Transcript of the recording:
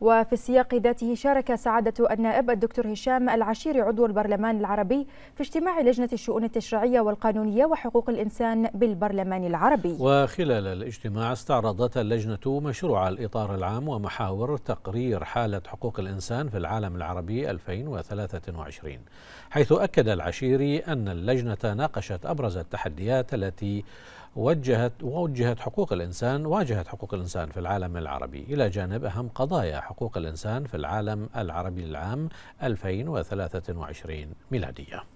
وفي السياق ذاته شارك سعادة النائب الدكتور هشام العشيري عضو البرلمان العربي في اجتماع لجنة الشؤون التشريعية والقانونية وحقوق الإنسان بالبرلمان العربي وخلال الاجتماع استعرضت اللجنة مشروع الإطار العام ومحاور تقرير حالة حقوق الإنسان في العالم العربي 2023 حيث أكد العشيري أن اللجنة ناقشت أبرز التحديات التي وجهت ووجهت حقوق الإنسان واجهت حقوق الإنسان في العالم العربي إلى جانب أهم قضايا حقوق الإنسان في العالم العربي العام 2023 ميلادية